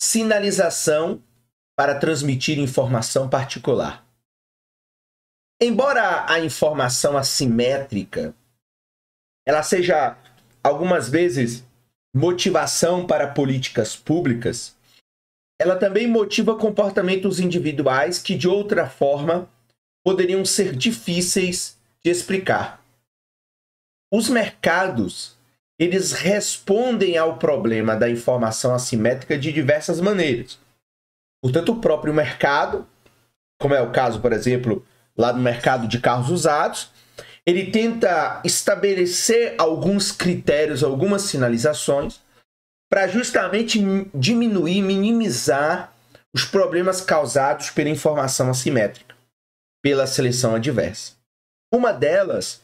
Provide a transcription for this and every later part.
sinalização para transmitir informação particular. Embora a informação assimétrica ela seja algumas vezes motivação para políticas públicas, ela também motiva comportamentos individuais que de outra forma poderiam ser difíceis de explicar. Os mercados eles respondem ao problema da informação assimétrica de diversas maneiras. Portanto, o próprio mercado, como é o caso, por exemplo, lá no mercado de carros usados, ele tenta estabelecer alguns critérios, algumas sinalizações, para justamente diminuir, minimizar os problemas causados pela informação assimétrica, pela seleção adversa. Uma delas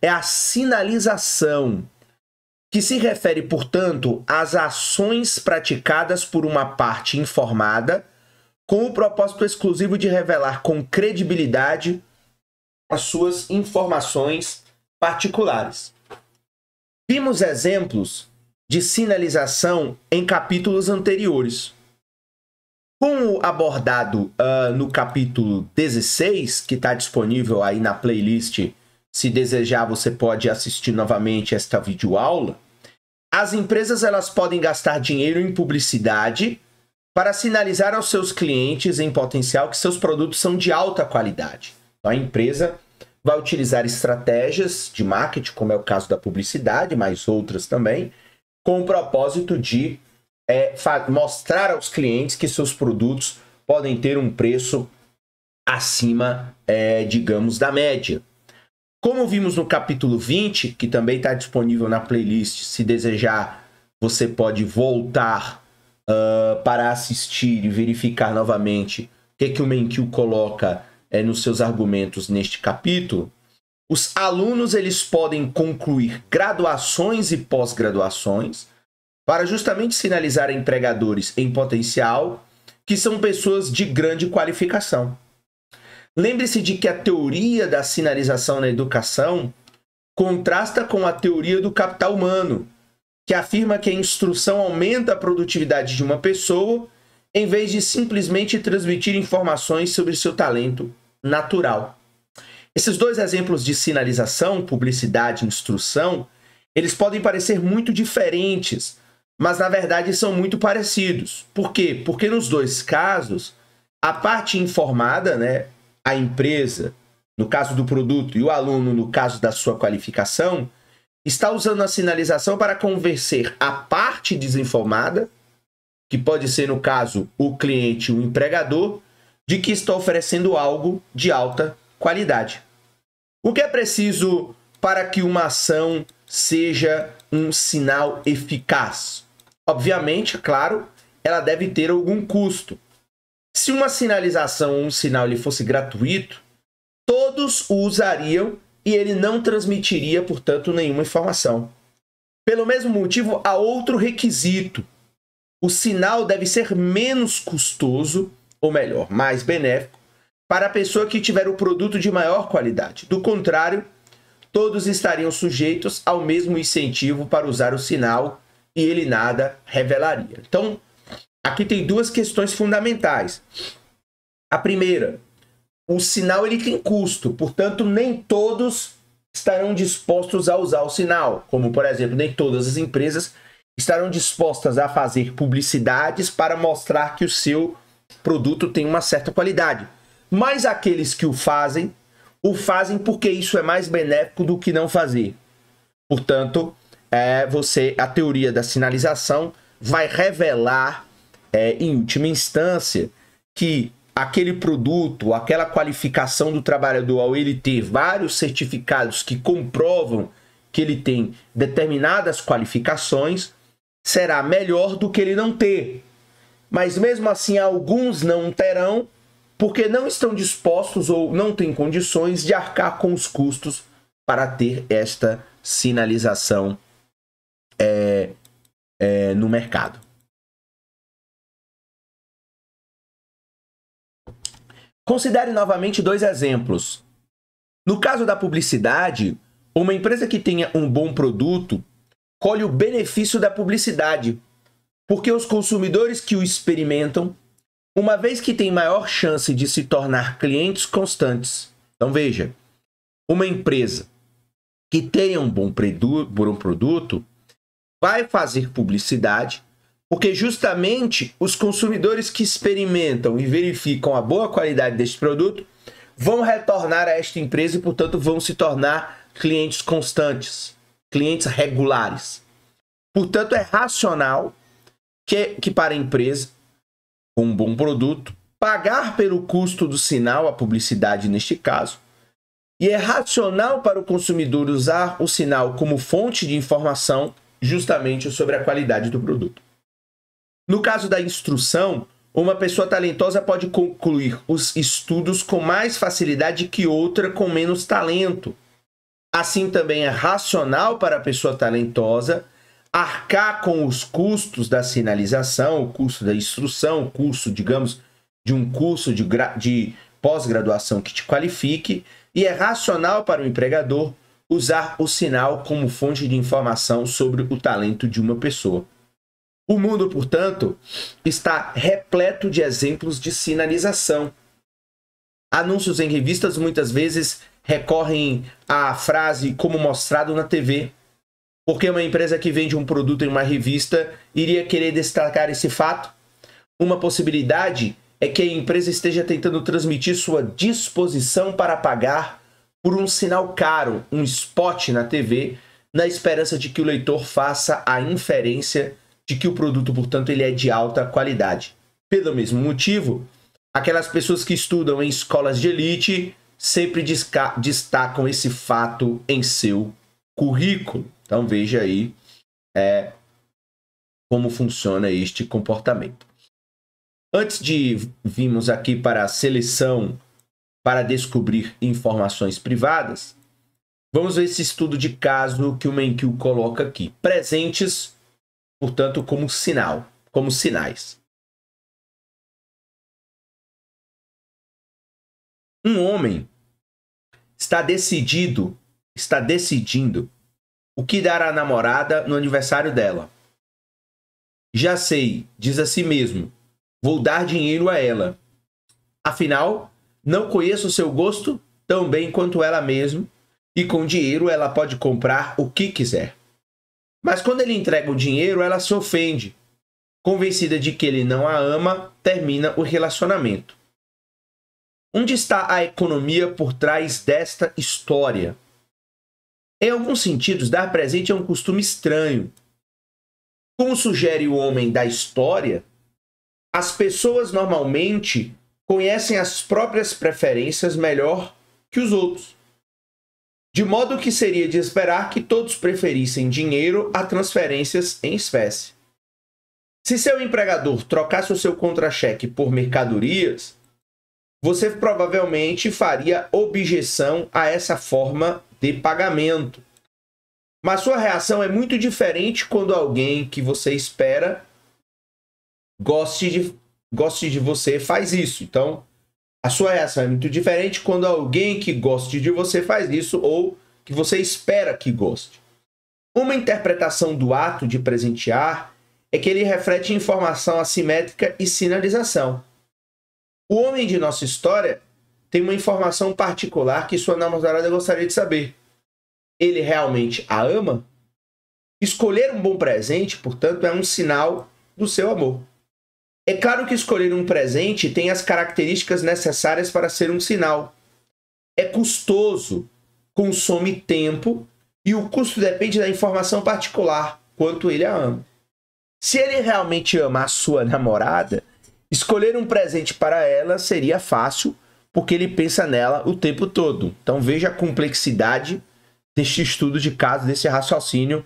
é a sinalização que se refere, portanto, às ações praticadas por uma parte informada com o propósito exclusivo de revelar com credibilidade as suas informações particulares. Vimos exemplos de sinalização em capítulos anteriores. Como abordado uh, no capítulo 16, que está disponível aí na playlist, se desejar você pode assistir novamente esta videoaula, as empresas elas podem gastar dinheiro em publicidade para sinalizar aos seus clientes em potencial que seus produtos são de alta qualidade. Então, a empresa vai utilizar estratégias de marketing, como é o caso da publicidade, mas outras também, com o propósito de é, mostrar aos clientes que seus produtos podem ter um preço acima, é, digamos, da média. Como vimos no capítulo 20, que também está disponível na playlist, se desejar, você pode voltar uh, para assistir e verificar novamente o que, que o Mentil coloca eh, nos seus argumentos neste capítulo. Os alunos eles podem concluir graduações e pós-graduações para justamente sinalizar empregadores em potencial que são pessoas de grande qualificação. Lembre-se de que a teoria da sinalização na educação contrasta com a teoria do capital humano, que afirma que a instrução aumenta a produtividade de uma pessoa em vez de simplesmente transmitir informações sobre seu talento natural. Esses dois exemplos de sinalização, publicidade e instrução, eles podem parecer muito diferentes, mas na verdade são muito parecidos. Por quê? Porque nos dois casos, a parte informada, né, a empresa, no caso do produto, e o aluno, no caso da sua qualificação, está usando a sinalização para convencer a parte desinformada, que pode ser, no caso, o cliente, o empregador, de que está oferecendo algo de alta qualidade. O que é preciso para que uma ação seja um sinal eficaz? Obviamente, claro, ela deve ter algum custo. Se uma sinalização, um sinal, ele fosse gratuito, todos o usariam e ele não transmitiria, portanto, nenhuma informação. Pelo mesmo motivo, há outro requisito. O sinal deve ser menos custoso, ou melhor, mais benéfico, para a pessoa que tiver o produto de maior qualidade. Do contrário, todos estariam sujeitos ao mesmo incentivo para usar o sinal e ele nada revelaria. Então, Aqui tem duas questões fundamentais. A primeira, o sinal ele tem custo, portanto, nem todos estarão dispostos a usar o sinal, como por exemplo, nem todas as empresas estarão dispostas a fazer publicidades para mostrar que o seu produto tem uma certa qualidade. Mas aqueles que o fazem, o fazem porque isso é mais benéfico do que não fazer. Portanto, é, você a teoria da sinalização vai revelar é, em última instância, que aquele produto, aquela qualificação do trabalhador, ao ele ter vários certificados que comprovam que ele tem determinadas qualificações, será melhor do que ele não ter. Mas mesmo assim, alguns não terão, porque não estão dispostos ou não têm condições de arcar com os custos para ter esta sinalização é, é, no mercado. Considere novamente dois exemplos. No caso da publicidade, uma empresa que tenha um bom produto colhe o benefício da publicidade, porque os consumidores que o experimentam, uma vez que têm maior chance de se tornar clientes constantes. Então veja, uma empresa que tenha um bom, produto vai fazer publicidade porque justamente os consumidores que experimentam e verificam a boa qualidade deste produto vão retornar a esta empresa e, portanto, vão se tornar clientes constantes, clientes regulares. Portanto, é racional que, que para a empresa, com um bom produto, pagar pelo custo do sinal, a publicidade neste caso, e é racional para o consumidor usar o sinal como fonte de informação justamente sobre a qualidade do produto. No caso da instrução, uma pessoa talentosa pode concluir os estudos com mais facilidade que outra com menos talento. Assim também é racional para a pessoa talentosa arcar com os custos da sinalização, o custo da instrução, o custo, digamos, de um curso de, de pós-graduação que te qualifique, e é racional para o empregador usar o sinal como fonte de informação sobre o talento de uma pessoa. O mundo, portanto, está repleto de exemplos de sinalização. Anúncios em revistas muitas vezes recorrem à frase como mostrado na TV, porque uma empresa que vende um produto em uma revista iria querer destacar esse fato. Uma possibilidade é que a empresa esteja tentando transmitir sua disposição para pagar por um sinal caro, um spot na TV, na esperança de que o leitor faça a inferência de que o produto, portanto, ele é de alta qualidade. Pelo mesmo motivo, aquelas pessoas que estudam em escolas de elite sempre destacam esse fato em seu currículo. Então veja aí é, como funciona este comportamento. Antes de virmos aqui para a seleção para descobrir informações privadas, vamos ver esse estudo de caso que o Menkyu coloca aqui. Presentes portanto, como sinal, como sinais. Um homem está decidido, está decidindo o que dar à namorada no aniversário dela. Já sei, diz a si mesmo, vou dar dinheiro a ela. Afinal, não conheço seu gosto tão bem quanto ela mesmo, e com dinheiro ela pode comprar o que quiser. Mas quando ele entrega o dinheiro, ela se ofende. Convencida de que ele não a ama, termina o relacionamento. Onde está a economia por trás desta história? Em alguns sentidos, dar presente é um costume estranho. Como sugere o homem da história, as pessoas normalmente conhecem as próprias preferências melhor que os outros de modo que seria de esperar que todos preferissem dinheiro a transferências em espécie. Se seu empregador trocasse o seu contra-cheque por mercadorias, você provavelmente faria objeção a essa forma de pagamento. Mas sua reação é muito diferente quando alguém que você espera goste de, goste de você faz isso. Então, a sua reação é muito diferente quando alguém que goste de você faz isso ou que você espera que goste. Uma interpretação do ato de presentear é que ele reflete informação assimétrica e sinalização. O homem de nossa história tem uma informação particular que sua namorada gostaria de saber. Ele realmente a ama? Escolher um bom presente, portanto, é um sinal do seu amor. É claro que escolher um presente tem as características necessárias para ser um sinal. É custoso, consome tempo e o custo depende da informação particular, quanto ele a ama. Se ele realmente ama a sua namorada, escolher um presente para ela seria fácil, porque ele pensa nela o tempo todo. Então veja a complexidade deste estudo de caso, desse raciocínio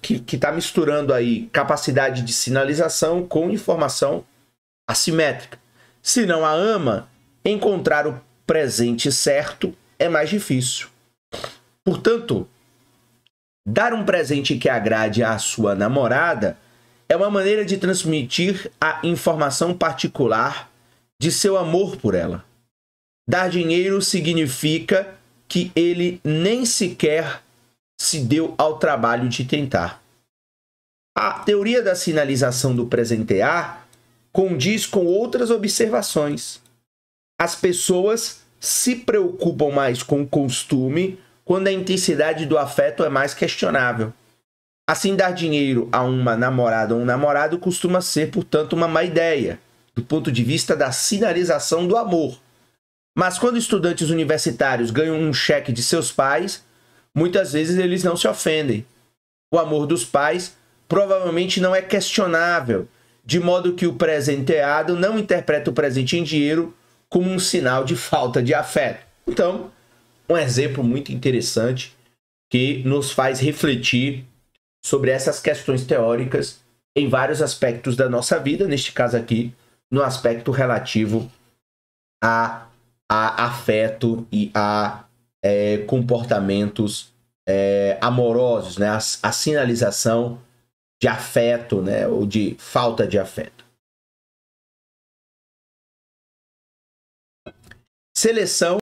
que, está misturando aí capacidade de sinalização com informação assimétrica. Se não a ama, encontrar o presente certo é mais difícil. Portanto, dar um presente que agrade à sua namorada é uma maneira de transmitir a informação particular de seu amor por ela. Dar dinheiro significa que ele nem sequer se deu ao trabalho de tentar. A teoria da sinalização do presentear condiz com outras observações. As pessoas se preocupam mais com o costume quando a intensidade do afeto é mais questionável. Assim, dar dinheiro a uma namorada ou um namorado costuma ser, portanto, uma má ideia, do ponto de vista da sinalização do amor. Mas quando estudantes universitários ganham um cheque de seus pais, muitas vezes eles não se ofendem. O amor dos pais provavelmente não é questionável, de modo que o presenteado não interpreta o presente em dinheiro como um sinal de falta de afeto. Então, um exemplo muito interessante que nos faz refletir sobre essas questões teóricas em vários aspectos da nossa vida, neste caso aqui, no aspecto relativo a, a afeto e a é, comportamentos é, amorosos, né? A, a, sinalização de afeto, né? Ou de falta de afeto. Seleção